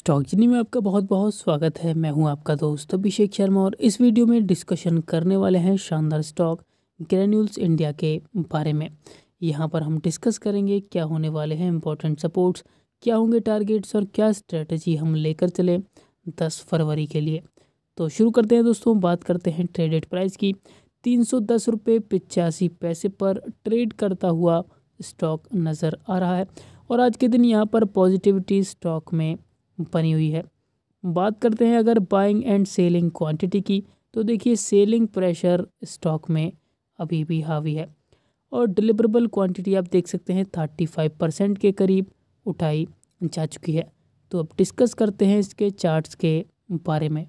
stock जिनी में आपका बहुत बहुत स्वागत है मैं हूं आपका दोस्त अभिषेक शर्मा और इस वीडियो में डिस्कशन करने वाले हैं शानदार स्टॉक ग्रैन्यूल्स इंडिया के बारे में यहां पर हम डिस्कस करेंगे क्या होने वाले हैं इंपॉर्टेंट सपोर्ट्स क्या होंगे टारगेट्स और क्या स्ट्रेटजी हम लेकर चले दस फरवरी के लिए तो शुरू करते हैं दोस्तों बात करते हैं ट्रेडेड प्राइस की तीन सौ दस रुपये पिचासी पैसे पर ट्रेड करता हुआ स्टॉक नज़र आ रहा है और आज के दिन यहाँ पर पॉजिटिविटी स्टॉक में बनी हुई है बात करते हैं अगर बाइंग एंड सेलिंग क्वांटिटी की तो देखिए सेलिंग प्रेशर स्टॉक में अभी भी हावी है और डिलीवरेबल क्वांटिटी आप देख सकते हैं थर्टी फाइव परसेंट के करीब उठाई जा चुकी है तो अब डिस्कस करते हैं इसके चार्ट्स के बारे में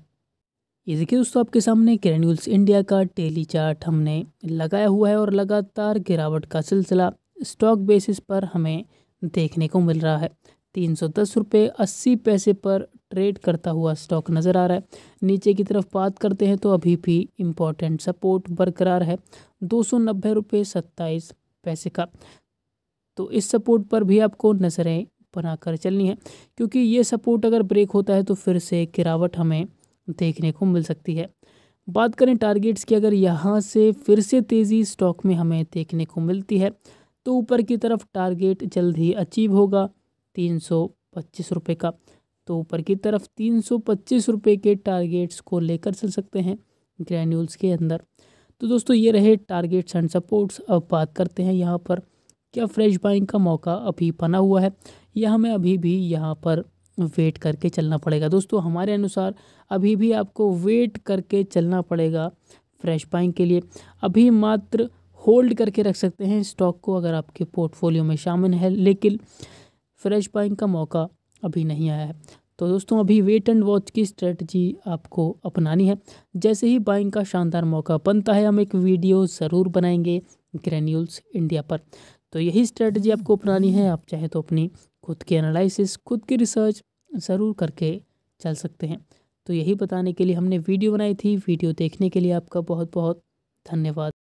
ये देखिए दोस्तों आपके सामने ग्रेन्यूल्स इंडिया का डेली चार्ट हमने लगाया हुआ है और लगातार गिरावट का सिलसिला स्टॉक बेसिस पर हमें देखने को मिल रहा है तीन सौ दस रुपये अस्सी पैसे पर ट्रेड करता हुआ स्टॉक नज़र आ रहा है नीचे की तरफ बात करते हैं तो अभी भी इम्पोर्टेंट सपोर्ट बरकरार है दो सौ नब्बे रुपये सत्ताईस पैसे का तो इस सपोर्ट पर भी आपको नज़रें बनाकर चलनी है क्योंकि ये सपोर्ट अगर ब्रेक होता है तो फिर से गिरावट हमें देखने को मिल सकती है बात करें टारगेट्स की अगर यहाँ से फिर से तेज़ी स्टॉक में हमें देखने को मिलती है तो ऊपर की तरफ टारगेट जल्द ही अचीव होगा तीन सौ पच्चीस रुपये का तो ऊपर की तरफ तीन सौ पच्चीस रुपये के टारगेट्स को लेकर चल सकते हैं ग्रैन्यूल्स के अंदर तो दोस्तों ये रहे टारगेट्स एंड सपोर्ट्स अब बात करते हैं यहाँ पर क्या फ्रेश बाइंग का मौका अभी बना हुआ है या हमें अभी भी यहाँ पर वेट करके चलना पड़ेगा दोस्तों हमारे अनुसार अभी भी आपको वेट करके चलना पड़ेगा फ्रेश बाइंग के लिए अभी मात्र होल्ड करके रख सकते हैं स्टॉक को अगर आपके पोर्टफोलियो में शामिल है लेकिन फ्रेश बाइंग का मौका अभी नहीं आया है तो दोस्तों अभी वेट एंड वॉच की स्ट्रेटजी आपको अपनानी है जैसे ही बाइंग का शानदार मौका बनता है हम एक वीडियो ज़रूर बनाएंगे ग्रेन्यूल्स इंडिया पर तो यही स्ट्रेटजी आपको अपनानी है आप चाहे तो अपनी खुद की एनालिसिस खुद की रिसर्च ज़रूर करके चल सकते हैं तो यही बताने के लिए हमने वीडियो बनाई थी वीडियो देखने के लिए आपका बहुत बहुत धन्यवाद